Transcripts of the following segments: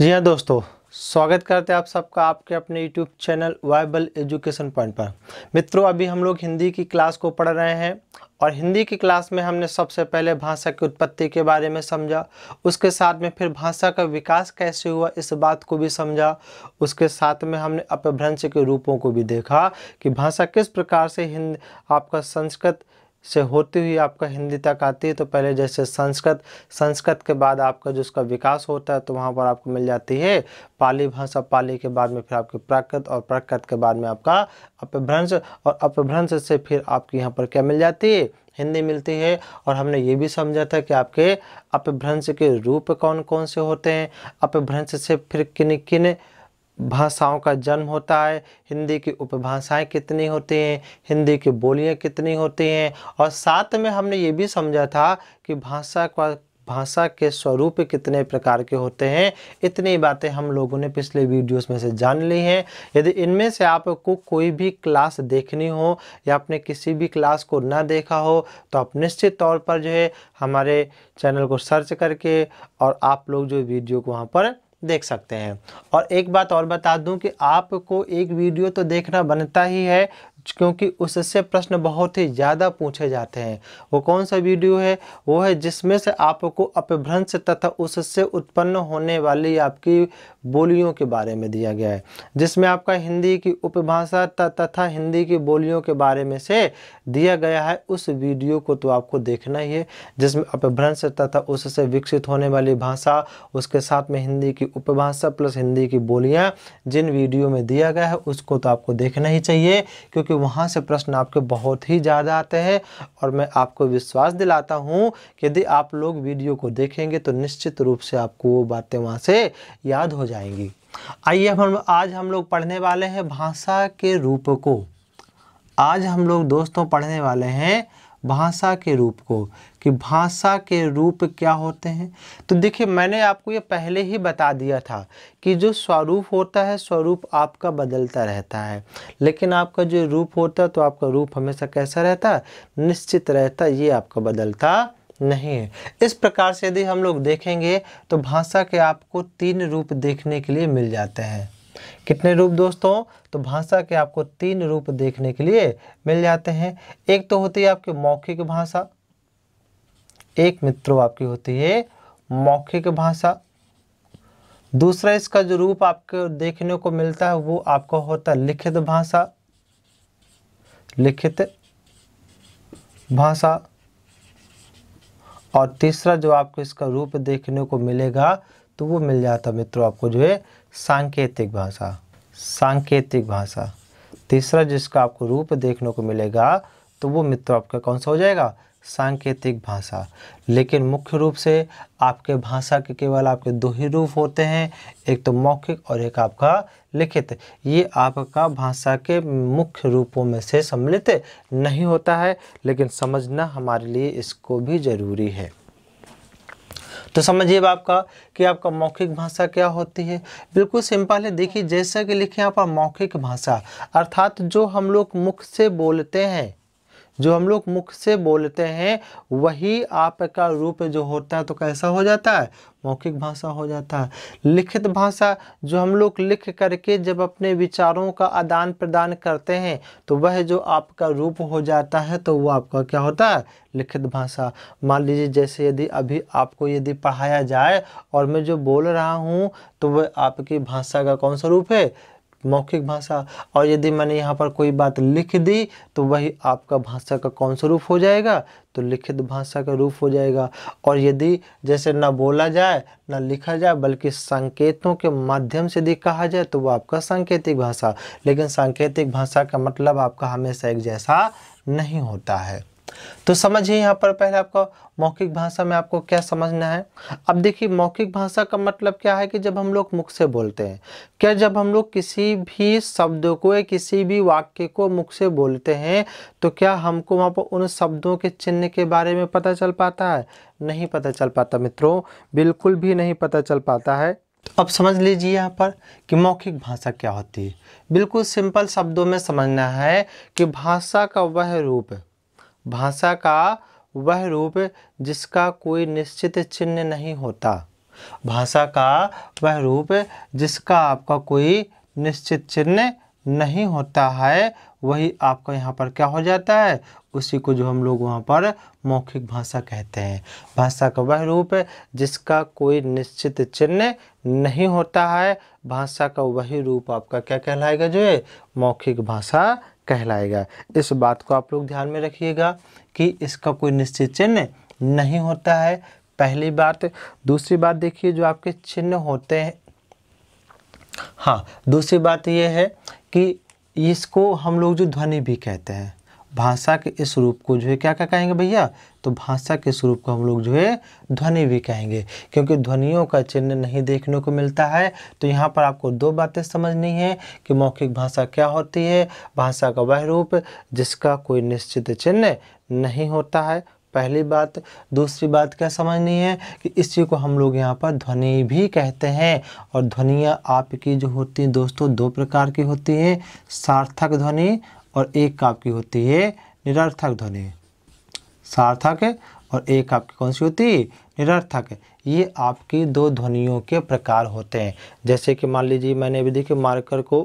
जी हाँ दोस्तों स्वागत करते हैं आप सबका आपके अपने YouTube channel viable education point पर मित्रों अभी हम लोग हिंदी की क्लास को पढ़ रहे हैं और हिंदी की क्लास में हमने सबसे पहले भाषा की उत्पत्ति के बारे में समझा उसके साथ में फिर भाषा का विकास कैसे हुआ इस बात को भी समझा उसके साथ में हमने अपभ्रंश के रूपों को भी देखा कि भाषा किस प्रकार से हिंद आपका संस्कृत से होती हुई आपका हिंदी तक आती है तो पहले जैसे संस्कृत संस्कृत के बाद आपका जो उसका विकास होता है तो वहाँ पर आपको मिल जाती है पाली भाषा पाली के बाद में फिर आपकी प्राकृत और प्राकृत के बाद में आपका अपभ्रंश और अपभ्रंश से फिर आपकी यहाँ पर क्या मिल जाती है हिंदी मिलती है और हमने ये भी समझा था कि आपके अपभ्रंश के रूप कौन कौन से होते हैं अपभ्रंश से फिर किन किन भाषाओं का जन्म होता है हिंदी की उपभाषाएं कितनी होती हैं हिंदी की बोलियां कितनी होती हैं और साथ में हमने ये भी समझा था कि भाषा का भाषा के स्वरूप कितने प्रकार के होते हैं इतनी बातें हम लोगों ने पिछले वीडियोस में से जान ली हैं यदि इनमें से आपको कोई भी क्लास देखनी हो या आपने किसी भी क्लास को ना देखा हो तो आप निश्चित तौर पर जो है हमारे चैनल को सर्च करके और आप लोग जो वीडियो को वहाँ पर देख सकते हैं और एक बात और बता दूं कि आपको एक वीडियो तो देखना बनता ही है क्योंकि उससे प्रश्न बहुत ही ज़्यादा पूछे जाते हैं वो कौन सा वीडियो है वो है जिसमें से आपको अपभ्रंश तथा उससे उत्पन्न होने वाली आपकी बोलियों के बारे में दिया गया है जिसमें आपका हिंदी की उपभाषा तथा हिंदी की बोलियों के बारे में से दिया गया है उस वीडियो को तो आपको देखना ही है जिसमें अपभ्रंश तथा उससे विकसित होने वाली भाषा उसके साथ में हिंदी की उपभाषा प्लस हिंदी की बोलियाँ जिन वीडियो में दिया गया है उसको तो आपको देखना ही चाहिए क्योंकि वहाँ से प्रश्न आपके बहुत ही ज़्यादा आते हैं और मैं आपको विश्वास दिलाता हूँ कि यदि आप लोग वीडियो को देखेंगे तो निश्चित रूप से आपको वो बातें वहाँ से याद हो जाएंगी आइए हम आज हम लोग पढ़ने वाले हैं भाषा के रूप को आज हम लोग दोस्तों पढ़ने वाले हैं भाषा के रूप को कि भाषा के रूप क्या होते हैं तो देखिए मैंने आपको ये पहले ही बता दिया था कि जो स्वरूप होता है स्वरूप आपका बदलता रहता है लेकिन आपका जो रूप होता है तो आपका रूप हमेशा कैसा रहता है निश्चित रहता ये आपका बदलता नहीं है इस प्रकार से यदि हम लोग देखेंगे तो भाषा के आपको तीन रूप देखने के लिए मिल जाते हैं कितने रूप दोस्तों तो भाषा के आपको तीन रूप देखने के लिए मिल जाते हैं एक तो होती है आपकी मौखिक भाषा एक मित्रों आपकी होती है मौखिक भाषा दूसरा इसका जो रूप आपको देखने को मिलता है वो आपको होता है लिखित भाषा लिखित भाषा और तीसरा जो आपको इसका रूप देखने को मिलेगा तो वो मिल जाता मित्रों आपको जो है सांकेतिक भाषा सांकेतिक भाषा तीसरा जिसका आपको रूप देखने को मिलेगा तो वो मित्र आपका कौन सा हो जाएगा सांकेतिक भाषा लेकिन मुख्य रूप से आपके भाषा के केवल आपके दो ही रूप होते हैं एक तो मौखिक और एक आपका लिखित ये आपका भाषा के मुख्य रूपों में से सम्मिलित नहीं होता है लेकिन समझना हमारे लिए इसको भी ज़रूरी है तो समझिए आपका कि आपका मौखिक भाषा क्या होती है बिल्कुल सिंपल है देखिए जैसा कि लिखे यहाँ पर मौखिक भाषा अर्थात जो हम लोग मुख से बोलते हैं जो हम लोग मुख से बोलते हैं वही आपका रूप जो होता है तो कैसा हो जाता है मौखिक भाषा हो जाता है लिखित भाषा जो हम लोग लिख करके जब अपने विचारों का आदान प्रदान करते हैं तो वह जो आपका रूप हो जाता है तो वो आपका क्या होता है लिखित भाषा मान लीजिए जैसे यदि अभी आपको यदि पढ़ाया जाए और मैं जो बोल रहा हूँ तो वह आपकी भाषा का कौन सा रूप है मौखिक भाषा और यदि मैंने यहाँ पर कोई बात लिख दी तो वही आपका भाषा का कौन सा रूप हो जाएगा तो लिखित भाषा का रूप हो जाएगा और यदि जैसे ना बोला जाए ना लिखा जाए बल्कि संकेतों के माध्यम से यदि कहा जाए तो वो आपका सांकेतिक भाषा लेकिन सांकेतिक भाषा का मतलब आपका हमेशा एक जैसा नहीं होता है तो समझिए यहाँ पर पहले आपको मौखिक भाषा में आपको क्या समझना है अब देखिए मौखिक भाषा का मतलब क्या है कि जब हम लोग मुख से बोलते हैं क्या जब हम लोग किसी भी शब्द को या किसी भी वाक्य को मुख से बोलते हैं तो क्या हमको वहाँ पर उन शब्दों के चिन्ह के बारे में पता चल पाता है नहीं पता चल पाता मित्रों बिल्कुल भी नहीं पता चल पाता है तो अब समझ लीजिए यहाँ पर कि मौखिक भाषा क्या होती है बिल्कुल सिंपल शब्दों में समझना है कि भाषा का वह रूप है भाषा का वह रूप जिसका कोई निश्चित चिन्ह नहीं होता भाषा का वह रूप जिसका आपका कोई निश्चित चिन्ह नहीं होता है वही आपका यहाँ पर क्या हो जाता है उसी को जो हम लोग वहाँ पर मौखिक भाषा कहते हैं भाषा का वह रूप है जिसका कोई निश्चित चिन्ह नहीं होता है भाषा का वही रूप आपका क्या कहलाएगा जो है मौखिक भाषा कहलाएगा इस बात को आप लोग ध्यान में रखिएगा कि इसका कोई निश्चित चिन्ह नहीं होता है पहली बात दूसरी बात देखिए जो आपके चिन्ह होते हैं हाँ दूसरी बात यह है कि इसको हम लोग जो ध्वनि भी कहते हैं भाषा के इस रूप को जो है क्या क्या कहेंगे भैया तो भाषा के स्वरूप को हम लोग जो है ध्वनि भी कहेंगे क्योंकि ध्वनियों का चिन्ह नहीं देखने को मिलता है तो यहाँ पर आपको दो बातें समझनी है कि मौखिक भाषा क्या होती है भाषा का वह रूप जिसका कोई निश्चित चिन्ह नहीं होता है पहली बात दूसरी बात क्या समझनी है कि इसी को हम लोग यहाँ पर ध्वनि भी कहते हैं और ध्वनियाँ आपकी जो होती हैं दोस्तों दो प्रकार की होती हैं सार्थक ध्वनि और एक आपकी होती है निरर्थक ध्वनि सार्थक और एक आपकी कौन सी होती है निरर्थक ये आपकी दो ध्वनियों के प्रकार होते हैं जैसे कि मान लीजिए मैंने अभी देखिए मार्कर को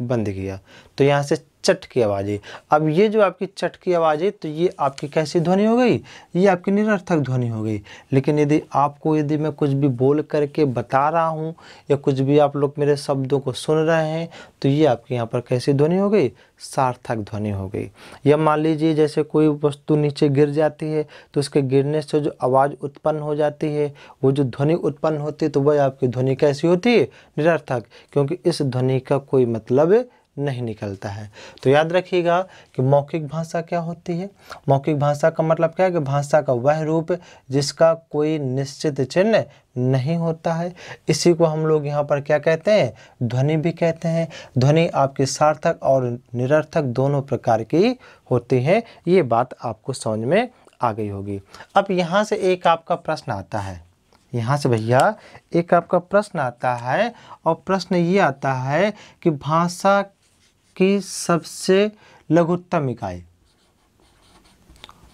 बंद किया तो यहाँ से चट की आवाज़ है अब ये जो आपकी चट की आवाज़ है तो ये आपकी कैसी ध्वनि हो गई ये आपकी निरर्थक ध्वनि हो गई लेकिन यदि आपको यदि मैं कुछ भी बोल करके बता रहा हूँ या कुछ भी आप लोग मेरे शब्दों को सुन रहे हैं तो ये आपके यहाँ पर कैसी ध्वनि हो गई सार्थक ध्वनि हो गई या मान लीजिए जैसे कोई वस्तु नीचे गिर जाती है तो उसके गिरने से जो आवाज़ उत्पन्न हो जाती है वो जो ध्वनि उत्पन्न होती है तो वह आपकी ध्वनि कैसी होती है निरर्थक क्योंकि इस ध्वनि का कोई मतलब नहीं निकलता है तो याद रखिएगा कि मौखिक भाषा क्या होती है मौखिक भाषा का मतलब क्या है कि भाषा का वह रूप जिसका कोई निश्चित चिन्ह नहीं होता है इसी को हम लोग यहाँ पर क्या कहते हैं ध्वनि भी कहते हैं ध्वनि आपके सार्थक और निरर्थक दोनों प्रकार की होती है ये बात आपको समझ में आ गई होगी अब यहाँ से एक आपका प्रश्न आता है यहाँ से भैया एक आपका प्रश्न आता है और प्रश्न ये आता है कि भाषा की सबसे लघुत्तम इकाई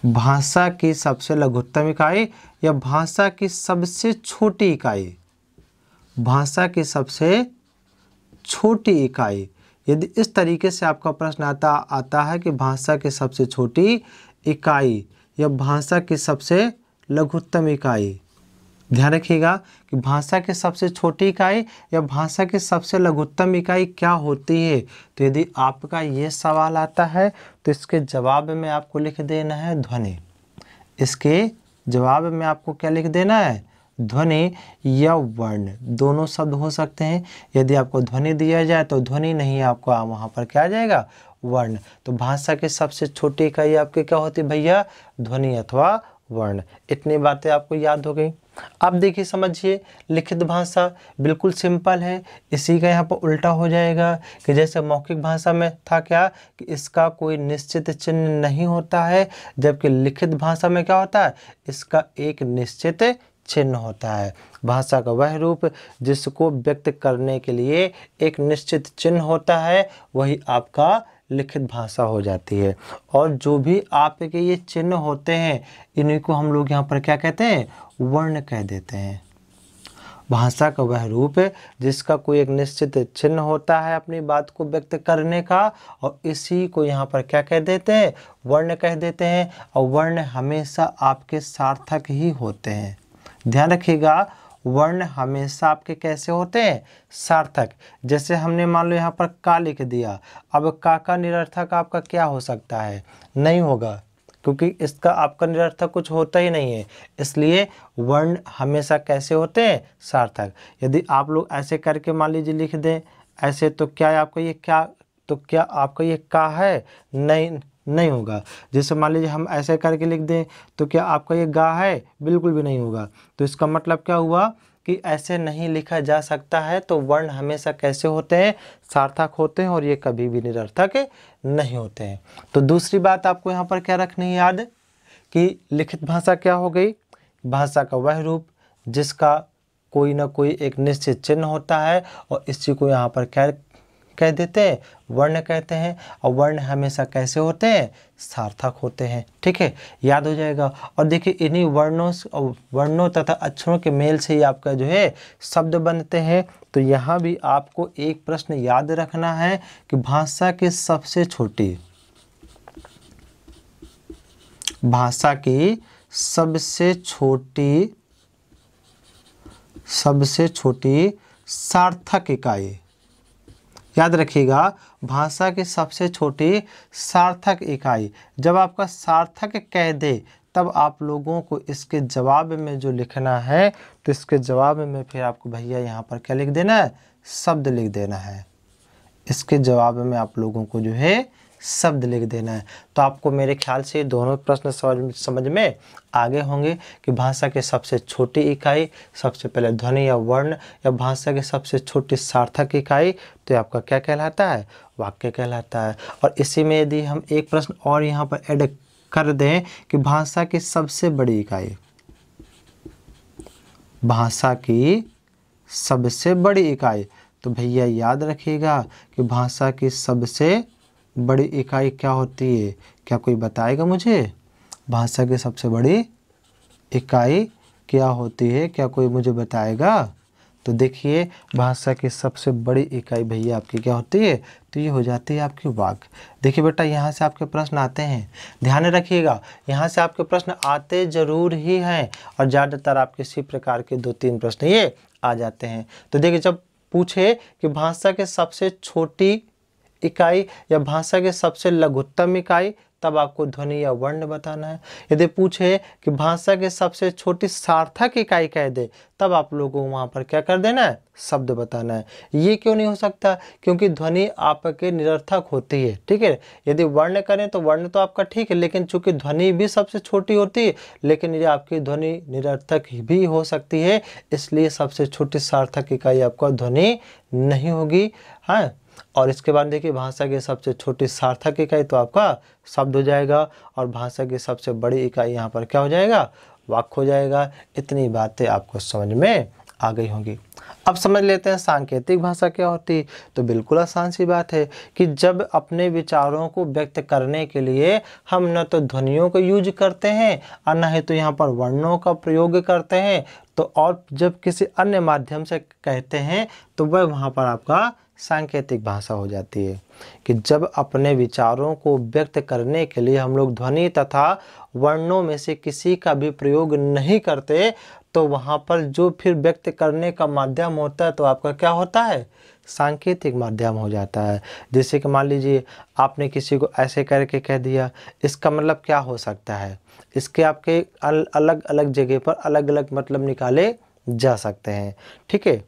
भाषा की सबसे लघुत्तम इकाई या भाषा की सबसे छोटी इकाई भाषा की सबसे छोटी इकाई यदि इस तरीके से आपका प्रश्न आता आता है कि भाषा की सबसे छोटी इकाई या भाषा की सबसे लघुत्तम इकाई ध्यान रखिएगा कि भाषा की सबसे छोटी इकाई या भाषा की सबसे लघुत्तम इकाई क्या होती है तो यदि आपका ये सवाल आता है तो इसके जवाब में आपको लिख देना है ध्वनि इसके जवाब में आपको क्या लिख देना है ध्वनि या वर्ण दोनों शब्द हो सकते हैं यदि आपको ध्वनि दिया जाए तो ध्वनि नहीं आपको वहाँ पर क्या आ जाएगा वर्ण तो भाषा के सबसे छोटी इकाई आपके क्या होती भैया ध्वनि अथवा वर्ण इतनी बातें आपको याद हो गई अब देखिए समझिए लिखित भाषा बिल्कुल सिंपल है इसी का यहाँ पर उल्टा हो जाएगा कि जैसे मौखिक भाषा में था क्या कि इसका कोई निश्चित चिन्ह नहीं होता है जबकि लिखित भाषा में क्या होता है इसका एक निश्चित चिन्ह होता है भाषा का वह रूप जिसको व्यक्त करने के लिए एक निश्चित चिन्ह होता है वही आपका लिखित भाषा हो जाती है और जो भी आपके ये चिन्ह होते हैं इन्हीं को हम लोग यहाँ पर क्या कहते हैं वर्ण कह देते हैं भाषा का वह रूप है जिसका कोई एक निश्चित चिन्ह होता है अपनी बात को व्यक्त करने का और इसी को यहाँ पर क्या कह देते हैं वर्ण कह देते हैं और वर्ण हमेशा आपके सार्थक ही होते हैं ध्यान रखिएगा वर्ण हमेशा आपके कैसे होते हैं सार्थक जैसे हमने मान लो यहाँ पर का लिख दिया अब का का निरर्थक आपका क्या हो सकता है नहीं होगा क्योंकि इसका आपका निरर्थक कुछ होता ही नहीं है इसलिए वर्ण हमेशा कैसे होते हैं सार्थक यदि आप लोग ऐसे करके मान लीजिए लिख दें ऐसे तो क्या आपको आपका ये क्या तो क्या आपका ये का है नहीं नहीं होगा जैसे मान लीजिए हम ऐसे करके लिख दें तो क्या आपका ये गा है बिल्कुल भी नहीं होगा तो इसका मतलब क्या हुआ कि ऐसे नहीं लिखा जा सकता है तो वर्ण हमेशा कैसे होते हैं सार्थक होते हैं और ये कभी भी निरर्थक नहीं होते हैं तो दूसरी बात आपको यहाँ पर क्या रखनी है याद कि लिखित भाषा क्या हो गई भाषा का वह रूप जिसका कोई ना कोई एक निश्चित चिन्ह होता है और इसी को यहाँ पर क्या कह देते हैं वर्ण कहते हैं और वर्ण हमेशा कैसे होते हैं सार्थक होते हैं ठीक है याद हो जाएगा और देखिए इन्हीं वर्णों वर्णों तथा अक्षरों के मेल से ही आपका जो है शब्द बनते हैं तो यहाँ भी आपको एक प्रश्न याद रखना है कि भाषा की सबसे छोटी भाषा की सबसे छोटी सबसे छोटी सार्थक इकाई याद रखिएगा भाषा की सबसे छोटी सार्थक इकाई जब आपका सार्थक कह दे तब आप लोगों को इसके जवाब में जो लिखना है तो इसके जवाब में फिर आपको भैया यहाँ पर क्या लिख देना है शब्द लिख देना है इसके जवाब में आप लोगों को जो है शब्द लिख देना है तो आपको मेरे ख्याल से दोनों प्रश्न समझ समझ में आगे होंगे कि भाषा के सबसे छोटी इकाई सबसे पहले ध्वनि या वर्ण या भाषा के सबसे छोटी सार्थक इकाई तो आपका क्या कहलाता है वाक्य कहलाता है और इसी में यदि हम एक प्रश्न और यहाँ पर एड कर दें कि भाषा की सबसे बड़ी इकाई भाषा की सबसे बड़ी इकाई तो भैया याद रखिएगा कि भाषा की सबसे बड़ी इकाई क्या होती है क्या कोई बताएगा मुझे भाषा की सबसे बड़ी इकाई क्या होती है क्या कोई मुझे बताएगा तो देखिए भाषा की सबसे बड़ी इकाई भैया आपकी क्या होती है तो ये हो जाती है आपकी वाक देखिए बेटा यहाँ से आपके प्रश्न आते हैं ध्यान रखिएगा यहाँ से आपके प्रश्न आते ज़रूर ही हैं और ज़्यादातर आपके इसी प्रकार के दो तीन प्रश्न ये आ जाते हैं तो देखिए जब पूछे कि भाषा के सबसे छोटी इकाई या भाषा के सबसे लघुत्तम इकाई तब आपको ध्वनि या वर्ण बताना है यदि पूछे कि भाषा के सबसे छोटी सार्थक इकाई कह दे तब आप लोगों को वहाँ पर क्या कर देना है शब्द बताना है ये क्यों नहीं हो सकता क्योंकि ध्वनि आपके निरर्थक होती है ठीक है यदि वर्ण करें तो वर्ण तो आपका ठीक है लेकिन चूंकि ध्वनि भी सबसे छोटी होती है लेकिन ये आपकी ध्वनि निरर्थक भी हो सकती है इसलिए सबसे छोटी सार्थक इकाई आपका ध्वनि नहीं होगी हाँ और इसके बाद देखिए भाषा की सबसे छोटी सार्थक इकाई तो आपका शब्द हो जाएगा और भाषा की सबसे बड़ी इकाई यहाँ पर क्या हो जाएगा वाक्य हो जाएगा इतनी बातें आपको समझ में आ गई होंगी अब समझ लेते हैं सांकेतिक भाषा क्या होती तो बिल्कुल आसान सी बात है कि जब अपने विचारों को व्यक्त करने के लिए हम न तो ध्वनियों का यूज करते हैं और न ही तो यहाँ पर वर्णों का प्रयोग करते हैं तो और जब किसी अन्य माध्यम से कहते हैं तो वह वहाँ पर आपका सांकेतिक भाषा हो जाती है कि जब अपने विचारों को व्यक्त करने के लिए हम लोग ध्वनि तथा वर्णों में से किसी का भी प्रयोग नहीं करते तो वहाँ पर जो फिर व्यक्त करने का माध्यम होता है तो आपका क्या होता है सांकेतिक माध्यम हो जाता है जैसे कि मान लीजिए आपने किसी को ऐसे करके कह दिया इसका मतलब क्या हो सकता है इसके आपके अल, अलग अलग जगह पर अलग अलग मतलब निकाले जा सकते हैं ठीक है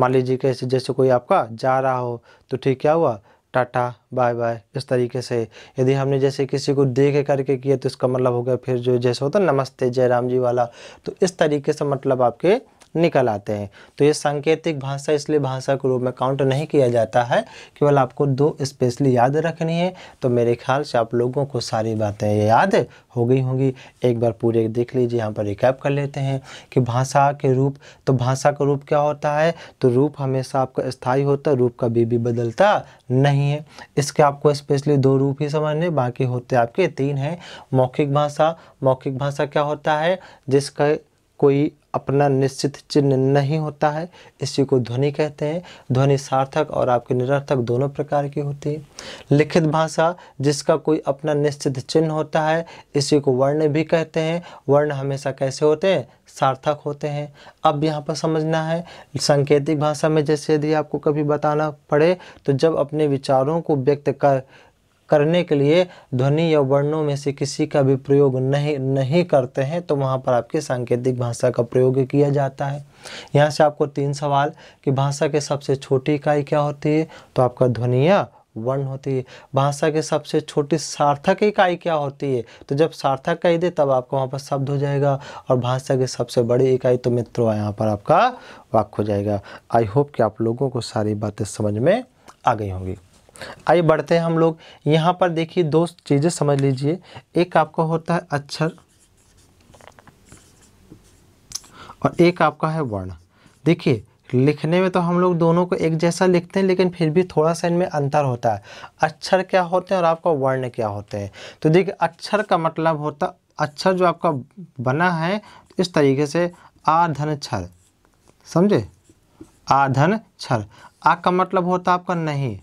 मान लीजिए कैसे जैसे कोई आपका जा रहा हो तो ठीक क्या हुआ टाटा बाय बाय इस तरीके से यदि हमने जैसे किसी को देख करके किया तो इसका मतलब हो गया फिर जो जैसे होता है नमस्ते जयराम जी वाला तो इस तरीके से मतलब आपके निकल आते हैं तो ये सांकेतिक भाषा इसलिए भाषा के रूप में काउंट नहीं किया जाता है केवल आपको दो स्पेशली याद रखनी है तो मेरे ख्याल से आप लोगों को सारी बातें याद हो गई होंगी एक बार पूरे देख लीजिए यहाँ पर रिकैप कर लेते हैं कि भाषा के रूप तो भाषा का रूप क्या होता है तो रूप हमेशा आपका स्थायी होता है रूप का भी बदलता नहीं है इसके आपको स्पेशली दो रूप ही समझने बाकी होते आपके तीन हैं मौखिक भाषा मौखिक भाषा क्या होता है जिसका कोई अपना निश्चित चिन्ह नहीं होता है इसी को ध्वनि कहते हैं ध्वनि सार्थक और आपके निरर्थक दोनों प्रकार की होती है लिखित भाषा जिसका कोई अपना निश्चित चिन्ह होता है इसी को वर्ण भी कहते हैं वर्ण हमेशा कैसे होते हैं सार्थक होते हैं अब यहाँ पर समझना है सांकेतिक भाषा में जैसे यदि आपको कभी बताना पड़े तो जब अपने विचारों को व्यक्त कर करने के लिए ध्वनि या वर्णों में से किसी का भी प्रयोग नहीं नहीं करते हैं तो वहाँ पर आपके सांकेतिक भाषा का प्रयोग किया जाता है यहाँ से आपको तीन सवाल कि भाषा के सबसे छोटी इकाई क्या होती है तो आपका ध्वनिया वर्ण होती है भाषा की सबसे छोटी सार्थक इकाई क्या होती है तो जब सार्थक कही दे तब आपको वहाँ पर शब्द हो जाएगा और भाषा की सबसे बड़ी इकाई तो मित्रों यहाँ पर आपका वाक्य हो जाएगा आई होप कि आप लोगों को सारी बातें समझ में आ गई होंगी आइए बढ़ते हैं हम लोग यहाँ पर देखिए दो चीज़ें समझ लीजिए एक आपका होता है अक्षर और एक आपका है वर्ण देखिए लिखने में तो हम लोग दोनों को एक जैसा लिखते हैं लेकिन फिर भी थोड़ा सा इनमें अंतर होता है अक्षर क्या होते हैं और आपका वर्ण क्या होते हैं तो देखिए अक्षर का मतलब होता अक्षर जो आपका बना है इस तरीके से आधन छर समझे आधन छर आ का मतलब होता आपका नहीं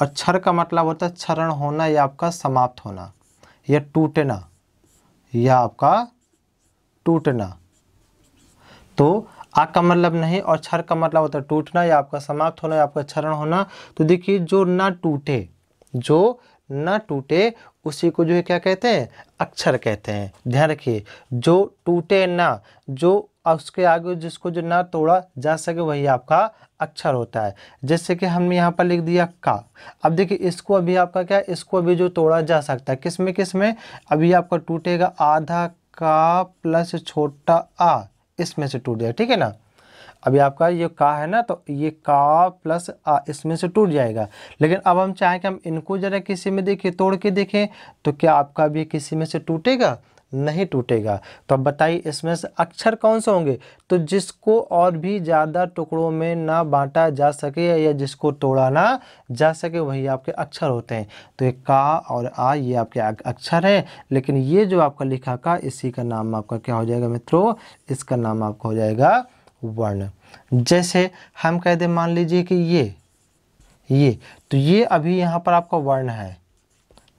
और क्षर का मतलब होता है क्षरण होना या आपका समाप्त होना या टूटना या आपका टूटना तो आ का मतलब नहीं और क्षर का मतलब होता है टूटना या आपका समाप्त होना या आपका क्षरण होना तो देखिए जो ना टूटे जो ना टूटे उसी को जो है क्या कहते हैं अक्षर कहते हैं ध्यान रखिए जो टूटे ना जो और उसके आगे जिसको जो ना तोड़ा जा सके वही आपका अक्षर होता है जैसे कि हमने यहाँ पर लिख दिया का अब देखिए इसको अभी आपका क्या इसको अभी जो तोड़ा जा सकता है किस में किस में अभी आपका टूटेगा आधा का प्लस छोटा आ इसमें से टूट जाए ठीक है ना अभी आपका ये का है ना तो ये का प्लस आ इसमें से टूट जाएगा लेकिन अब हम चाहें कि हम इनको ज़रा किसी में देखें तोड़ के देखें तो क्या आपका भी किसी में से टूटेगा नहीं टूटेगा तो अब बताइए इसमें से अक्षर कौन से होंगे तो जिसको और भी ज़्यादा टुकड़ों में ना बांटा जा सके या जिसको तोड़ा ना जा सके वही आपके अक्षर होते हैं तो ये का और आ ये आपके अक्षर हैं लेकिन ये जो आपका लिखा का इसी का नाम आपका क्या हो जाएगा मित्रों इसका नाम आपका हो जाएगा वर्ण जैसे हम कह दें मान लीजिए कि ये ये तो ये अभी यहाँ पर आपका वर्ण है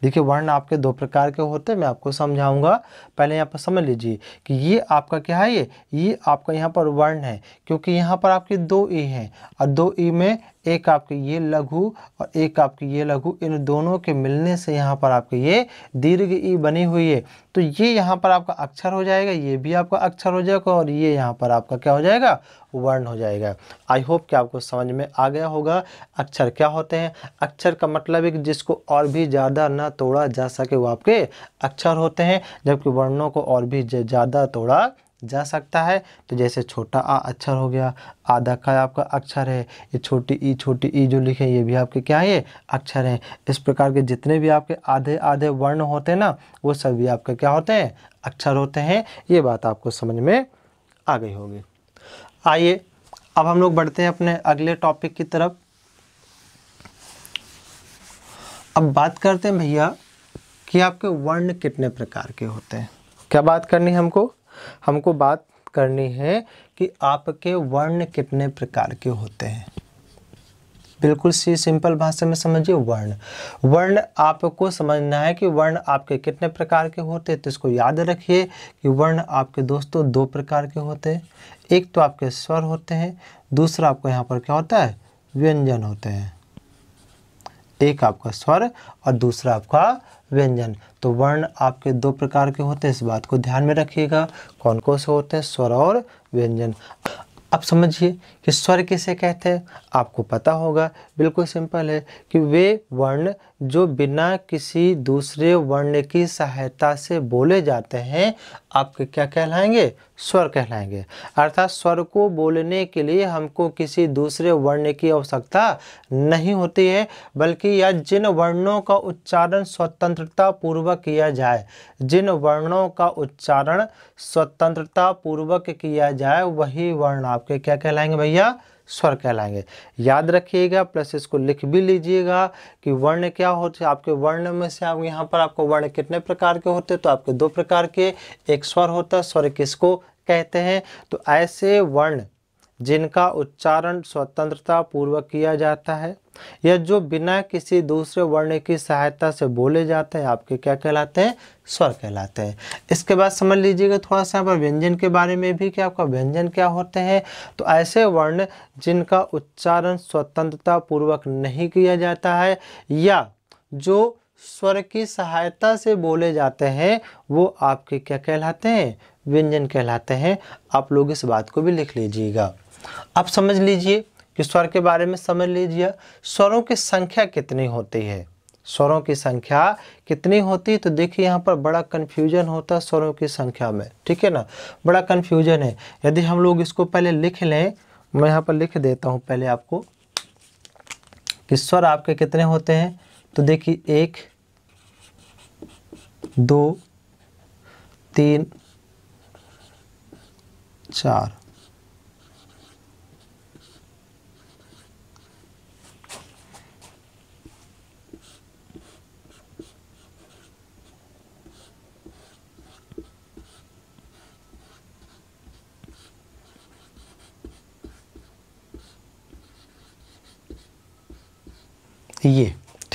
देखिए वर्ण आपके दो प्रकार के होते हैं मैं आपको समझाऊंगा पहले यहाँ पर समझ लीजिए कि ये आपका क्या है ये ये आपका यहाँ पर वर्ण है क्योंकि यहाँ पर आपके दो ई हैं और दो ई में एक आपके ये लघु और एक आपके ये लघु इन दोनों के मिलने से यहाँ पर आपके ये दीर्घ ई बनी हुई है तो ये यहाँ पर आपका अक्षर हो जाएगा ये भी आपका अक्षर हो जाएगा और ये यहाँ पर आपका क्या हो जाएगा वर्ण हो जाएगा आई होप कि आपको समझ में आ गया होगा अक्षर क्या होते हैं अक्षर का मतलब है कि जिसको और भी ज़्यादा ना तोड़ा जा सके वो आपके अक्षर होते हैं जबकि वर्णों को और भी ज़्यादा तोड़ा जा सकता है तो जैसे छोटा आ अक्षर हो गया आधा का आपका अक्षर है ये छोटी ई छोटी ई जो लिखे ये भी आपके क्या है अक्षर हैं इस प्रकार के जितने भी आपके आधे आधे वर्ण होते हैं ना वो सभी आपके क्या होते हैं अक्षर होते हैं ये बात आपको समझ में आ गई होगी आइए अब हम लोग बढ़ते हैं अपने अगले टॉपिक की तरफ अब बात करते हैं भैया कि आपके वर्ण कितने प्रकार के होते हैं क्या बात करनी है हमको हमको बात करनी है कि आपके वर्ण कितने प्रकार के होते हैं बिल्कुल सी सिंपल भाषा में समझिए वर्ण वर्ण आपको समझना है कि वर्ण आपके कितने प्रकार के होते हैं तो इसको याद रखिए कि वर्ण आपके दोस्तों दो प्रकार के होते हैं एक तो आपके स्वर होते हैं दूसरा आपको यहाँ पर क्या होता है व्यंजन होते हैं एक आपका स्वर और दूसरा आपका व्यंजन तो वर्ण आपके दो प्रकार के होते हैं इस बात को ध्यान में रखिएगा कौन कौन से होते हैं स्वर और व्यंजन अब समझिए कि स्वर किसे कहते हैं आपको पता होगा बिल्कुल सिंपल है कि वे वर्ण जो बिना किसी दूसरे वर्ण की सहायता से बोले जाते हैं आपके क्या कहलाएंगे स्वर कहलाएंगे अर्थात स्वर को बोलने के लिए हमको किसी दूसरे वर्ण की आवश्यकता नहीं होती है बल्कि या जिन वर्णों का उच्चारण स्वतंत्रता पूर्वक किया जाए जिन वर्णों का उच्चारण स्वतंत्रता पूर्वक किया जाए वही वर्ण आपके क्या कहलाएंगे भैया स्वर कहलाएंगे याद रखिएगा प्लस इसको लिख भी लीजिएगा कि वर्ण क्या होते हैं आपके वर्ण में से आप यहाँ पर आपको वर्ण कितने प्रकार के होते हैं तो आपके दो प्रकार के एक स्वर होता है स्वर किसको कहते हैं तो ऐसे वर्ण जिनका उच्चारण स्वतंत्रता पूर्वक किया जाता है या जो बिना किसी दूसरे वर्ण की सहायता से बोले जाते हैं आपके क्या कहलाते हैं स्वर कहलाते हैं इसके बाद समझ लीजिएगा थोड़ा सा पर व्यंजन के बारे में भी कि आपका व्यंजन क्या होते हैं तो ऐसे वर्ण जिनका उच्चारण स्वतंत्रता पूर्वक नहीं किया जाता है या जो स्वर की सहायता से बोले जाते हैं वो आपके क्या कहलाते हैं व्यंजन कहलाते हैं आप लोग इस बात को भी लिख लीजिएगा अब समझ लीजिए कि स्वर के बारे में समझ लीजिए स्वरों की संख्या कितनी होती है स्वरों की संख्या कितनी होती है तो देखिए यहाँ पर बड़ा कन्फ्यूजन होता है स्वरों की संख्या में ठीक है ना बड़ा कन्फ्यूजन है यदि हम लोग इसको पहले लिख लें मैं यहाँ पर लिख देता हूँ पहले आपको कि स्वर आपके कितने होते हैं तो देखिए एक दो तीन चार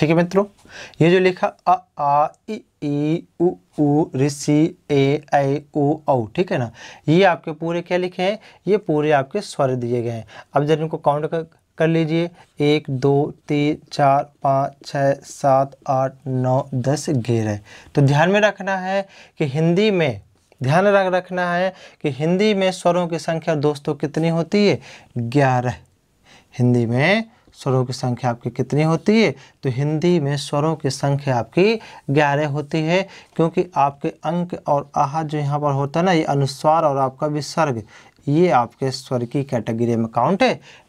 ठीक है मित्रों ये जो लिखा अ आ इ ई उ ऊ ऋषि ए ऐ ओ औ ठीक है ना ये आपके पूरे क्या लिखे हैं ये पूरे आपके स्वर दिए गए हैं अब जब इनको काउंट कर, कर लीजिए एक दो तीन चार पाँच छः सात आठ नौ दस ग्यारह तो ध्यान में रखना है कि हिंदी में ध्यान रख रखना है कि हिंदी में स्वरों की संख्या दोस्तों कितनी होती है ग्यारह हिंदी में स्वरों की संख्या आपकी कितनी होती है तो हिंदी में स्वरों की संख्या आपकी ग्यारह होती है क्योंकि आपके अंक और आह जो यहाँ पर होता है ना ये अनुस्वार और आपका विसर्ग ये आपके स्वर की कैटेगरी में काउंट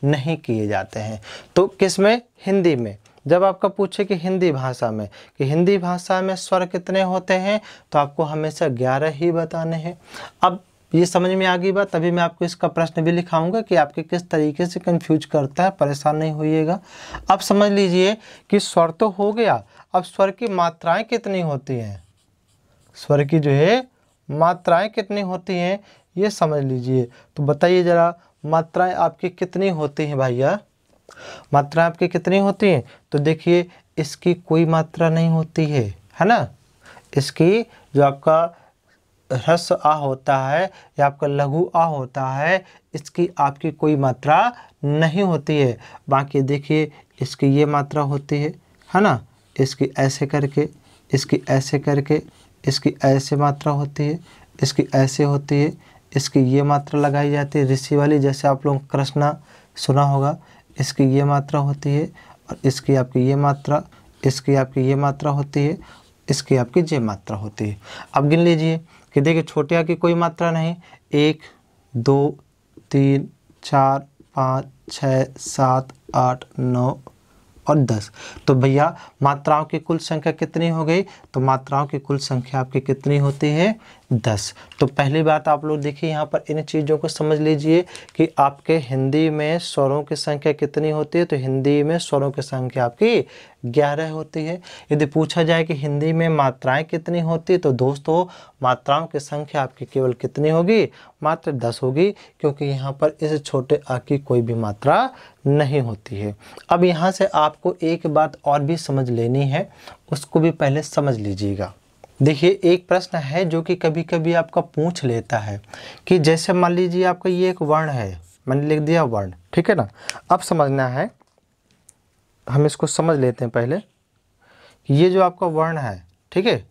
नहीं किए जाते हैं तो किस में हिंदी में जब आपका पूछे कि हिंदी भाषा में कि हिंदी भाषा में स्वर कितने होते हैं तो आपको हमेशा ग्यारह ही बताने हैं अब ये समझ में आ गई बात तभी मैं आपको इसका प्रश्न भी लिखाऊंगा कि आपके किस तरीके से कंफ्यूज करता है परेशान नहीं होइएगा अब समझ लीजिए कि स्वर तो हो गया अब स्वर की मात्राएं कितनी होती हैं स्वर की जो है मात्राएं कितनी होती हैं ये समझ लीजिए तो बताइए ज़रा मात्राएं आपकी कितनी होती हैं भैया मात्राएं आपकी कितनी होती हैं तो देखिए इसकी कोई मात्रा नहीं होती है है ना इसकी जो आपका ह्रस्व आ होता है या आपका लघु आ होता है इसकी आपकी कोई मात्रा नहीं होती है बाकी देखिए इसकी ये मात्रा होती है है ना इसकी ऐसे करके इसकी ऐसे करके इसकी ऐसे मात्रा होती है इसकी ऐसे होती है इसकी ये मात्रा लगाई जाती है ऋषि वाली जैसे आप लोग कृष्णा सुना होगा इसकी ये मात्रा होती है और इसकी आपकी ये मात्रा इसकी आपकी ये मात्रा होती है इसकी आपकी ये मात्रा होती है अब गिन लीजिए कि देखिए छोटे आ की कोई मात्रा नहीं एक दो तीन चार पाँच छ सात आठ नौ और दस तो भैया मात्राओं की कुल संख्या कितनी हो गई तो मात्राओं की कुल संख्या आपकी कितनी होती है दस तो पहली बात आप लोग देखिए यहाँ पर इन चीज़ों को समझ लीजिए कि आपके हिंदी में स्वरों की संख्या कितनी होती है तो हिंदी में स्वरों की संख्या आपकी ग्यारह होती है यदि पूछा जाए कि हिंदी में मात्राएं कितनी होती है तो दोस्तों मात्राओं की संख्या आपकी केवल कितनी होगी मात्र दस होगी क्योंकि यहाँ पर इस छोटे अ की कोई भी मात्रा नहीं होती है अब यहाँ से आपको एक बात और भी समझ लेनी है उसको भी पहले समझ लीजिएगा देखिए एक प्रश्न है जो कि कभी कभी आपका पूछ लेता है कि जैसे मान लीजिए आपका ये एक वर्ण है मैंने लिख दिया वर्ण ठीक है ना अब समझना है हम इसको समझ लेते हैं पहले ये जो आपका वर्ण है ठीक है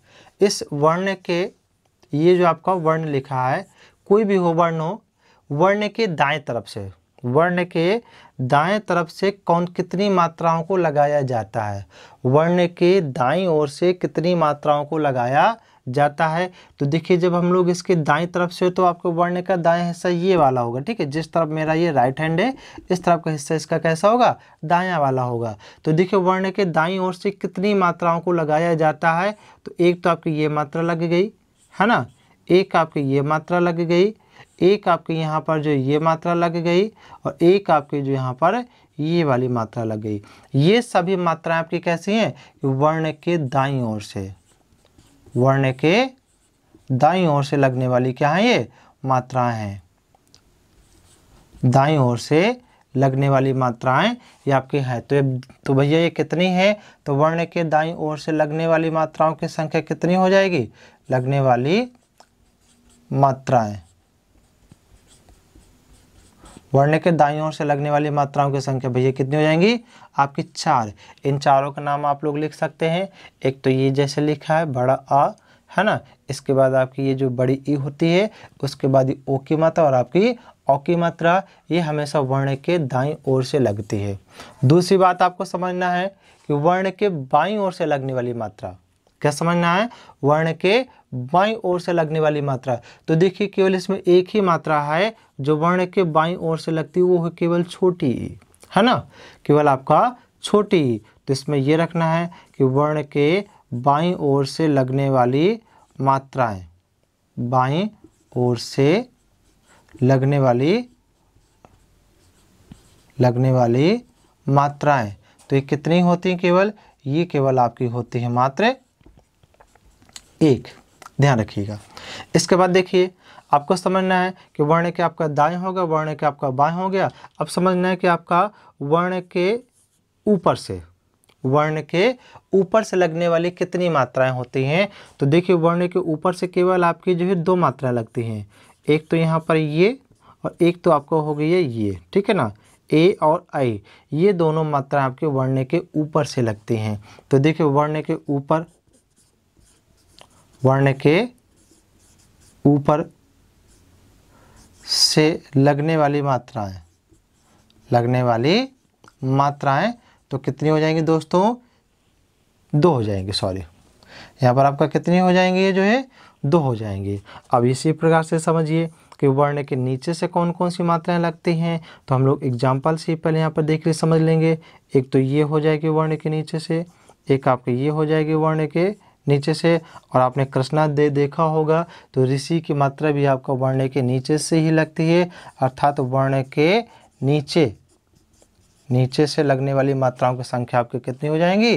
इस वर्ण के ये जो आपका वर्ण लिखा है कोई भी हो वर्ण हो वर्ण के दाएं तरफ से वर्ण के दाएं तरफ से कौन कितनी मात्राओं को लगाया जाता है वर्ण के दाएं ओर से कितनी मात्राओं को लगाया जाता है तो देखिए जब हम लोग इसके दाएं तरफ से तो आपको वर्ण का दाएं हिस्सा ये वाला होगा ठीक है जिस तरफ मेरा ये राइट हैंड है इस तरफ का हिस्सा इसका कैसा होगा दाया वाला होगा तो देखिए वर्ण के दाएं ओर से कितनी मात्राओं को लगाया जाता है तो एक तो आपकी ये मात्रा लग गई है ना एक आपकी ये मात्रा लग गई एक आपके यहाँ पर जो ये मात्रा लग गई और एक आपके जो यहाँ पर ये वाली मात्रा लग गई ये सभी मात्राएं आपकी कैसी हैं वर्ण के दाई ओर से वर्ण के दाई ओर से लगने वाली क्या है ये मात्राएं हैं दाई ओर से लगने वाली मात्राएं ये आपकी है तो तो भैया ये कितनी है तो वर्ण के दाई ओर से लगने वाली मात्राओं की संख्या कितनी हो जाएगी लगने वाली मात्राएं वर्ण के दाई ओर से लगने वाली मात्राओं की संख्या भैया कितनी हो जाएंगी आपकी चार इन चारों का नाम आप लोग लिख सकते हैं एक तो ये जैसे लिखा है बड़ा आ है ना इसके बाद आपकी ये जो बड़ी ई होती है उसके बाद ये ओ की मात्रा और आपकी ओ की मात्रा ये हमेशा वर्ण के दाई ओर से लगती है दूसरी बात आपको समझना है कि वर्ण के बाई ओर से लगने वाली मात्रा क्या समझना है वर्ण के बाई ओर से लगने वाली मात्रा तो देखिए केवल इसमें एक ही मात्रा है जो वर्ण के बाई ओर से लगती है वो है केवल छोटी है ना केवल आपका छोटी तो इसमें यह रखना है कि वर्ण के बाई ओर से लगने वाली मात्राएं बाई ओर से लगने वाली लगने वाली मात्राएं तो ये कितनी होती हैं केवल ये केवल आपकी होती है मात्र एक ध्यान रखिएगा इसके बाद देखिए आपको समझना है कि वर्ण के आपका दाएं गया वर्ण के आपका बाएं हो गया अब समझना है कि आपका वर्ण के ऊपर से वर्ण के ऊपर से लगने वाली कितनी मात्राएं होती हैं तो देखिए वर्ण के ऊपर से केवल आपकी जो है दो मात्राएं लगती हैं एक तो यहाँ पर ये और एक तो आपको हो गई है ये ठीक है ना ए और आई ये दोनों मात्राएं आपके वर्ण के ऊपर से लगती हैं तो देखिए वर्ण के ऊपर वर्ण के ऊपर से लगने वाली मात्राएं लगने वाली मात्राएं तो कितनी हो जाएंगी दोस्तों दो हो जाएंगी सॉरी यहाँ पर आपका कितनी हो जाएंगी ये जो है दो हो जाएंगी अब इसी प्रकार से समझिए कि वर्ण के नीचे से कौन कौन सी मात्राएं लगती हैं तो हम लोग एग्जाम्पल से पहले यहाँ पर देख ले समझ लेंगे एक तो ये हो जाएगी वर्ण के नीचे से एक आपके ये हो जाएगी वर्ण के नीचे से और आपने कृष्णा दे देखा होगा तो ऋषि की मात्रा भी आपको वर्ण के नीचे से ही लगती है अर्थात तो वर्ण के नीचे नीचे से लगने वाली मात्राओं की संख्या आपकी कितनी हो जाएंगी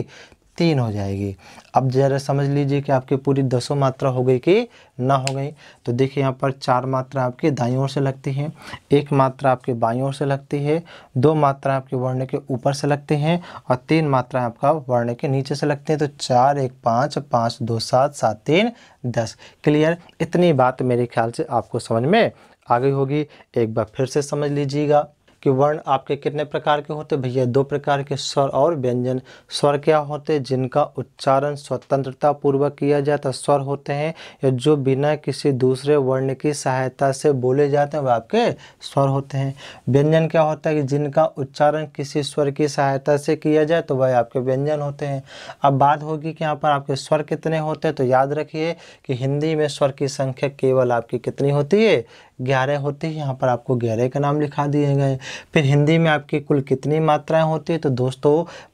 तीन हो जाएगी अब जरा समझ लीजिए कि आपकी पूरी दसों मात्रा हो गई कि ना हो गई तो देखिए यहाँ पर चार मात्रा आपकी दाई ओर से लगती है एक मात्रा आपके बाई ओर से लगती है दो मात्रा आपके वर्ण के ऊपर से लगती हैं और तीन मात्रा आपका वर्ण के नीचे से लगती हैं तो चार एक पाँच पाँच दो सात सात तीन दस क्लियर इतनी बात मेरे ख्याल से आपको समझ में आ गई होगी एक बार फिर से समझ लीजिएगा कि वर्ण आपके कितने प्रकार के होते भैया दो प्रकार के स्वर और व्यंजन स्वर क्या होते जिनका उच्चारण स्वतंत्रता पूर्वक किया जाता स्वर होते हैं या जो बिना किसी दूसरे वर्ण की सहायता से बोले जाते हैं वह आपके स्वर होते हैं व्यंजन क्या होता है कि जिनका उच्चारण किसी स्वर की सहायता से किया जाए तो वह आपके व्यंजन होते हैं अब बात होगी कि यहाँ पर आपके स्वर कितने होते हैं तो याद रखिए कि हिंदी में स्वर की संख्या केवल आपकी कितनी होती है ग्यारह होती है यहाँ पर आपको ग्यारह का नाम लिखा दिए गए फिर हिंदी में आपकी कुल कितनी मात्राएं होती है तो दोस्तों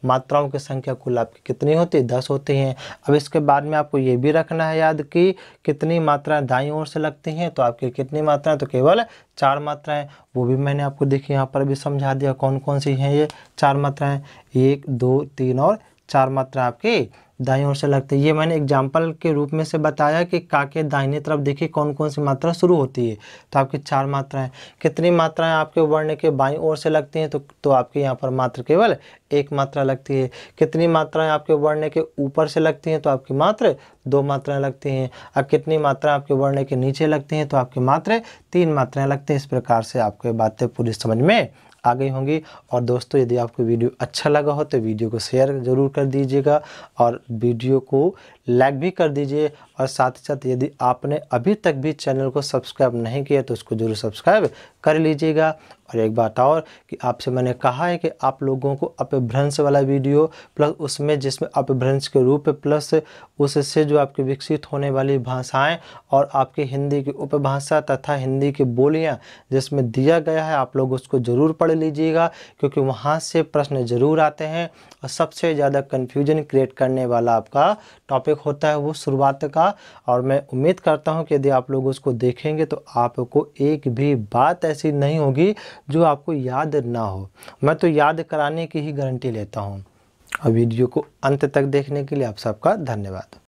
मात्राओं की संख्या कुल आपकी कितनी होती है दस होती हैं अब इसके बाद में आपको ये भी रखना है याद कि कितनी मात्राएं दाई ओर से लगती हैं तो आपकी कितनी मात्राएं तो केवल चार मात्राएं वो भी मैंने आपको देखी यहाँ पर भी समझा दिया कौन कौन सी हैं ये चार मात्राएँ एक दो तीन और चार मात्राएँ आपकी दाई ओर से लगते हैं ये मैंने एग्जाम्पल के रूप में से बताया कि का के दाहिने तरफ देखिए कौन कौन सी मात्रा शुरू होती है तो आपकी चार मात्राएं कितनी मात्राएं आपके वर्ण के बाई ओर से लगती हैं तो तो आपके यहाँ पर मात्र केवल एक मात्रा लगती है कितनी मात्राएं आपके वर्ण के ऊपर से लगती हैं तो आपकी मात्र दो मात्राएं लगती हैं और कितनी मात्राएं आपके वर्ण के नीचे लगती हैं तो आपकी मात्र तीन मात्राएं लगती हैं इस प्रकार से आपको बातें पूरी समझ में आ गई होंगी और दोस्तों यदि आपको वीडियो अच्छा लगा हो तो वीडियो को शेयर ज़रूर कर दीजिएगा और वीडियो को लाइक भी कर दीजिए और साथ ही साथ यदि आपने अभी तक भी चैनल को सब्सक्राइब नहीं किया तो उसको जरूर सब्सक्राइब कर लीजिएगा और एक बात और कि आपसे मैंने कहा है कि आप लोगों को अपभ्रंश वाला वीडियो प्लस उसमें जिसमें अपभ्रंश के रूप प्लस उससे जो आपकी विकसित होने वाली भाषाएं और आपकी हिंदी की उपभाषा तथा हिंदी की बोलियां जिसमें दिया गया है आप लोग उसको ज़रूर पढ़ लीजिएगा क्योंकि वहाँ से प्रश्न ज़रूर आते हैं और सबसे ज़्यादा कन्फ्यूजन क्रिएट करने वाला आपका टॉपिक टॉपिक होता है वो शुरुआत का और मैं उम्मीद करता हूँ कि यदि आप लोग उसको देखेंगे तो आपको एक भी बात ऐसी नहीं होगी जो आपको याद ना हो मैं तो याद कराने की ही गारंटी लेता हूँ और वीडियो को अंत तक देखने के लिए आप सबका धन्यवाद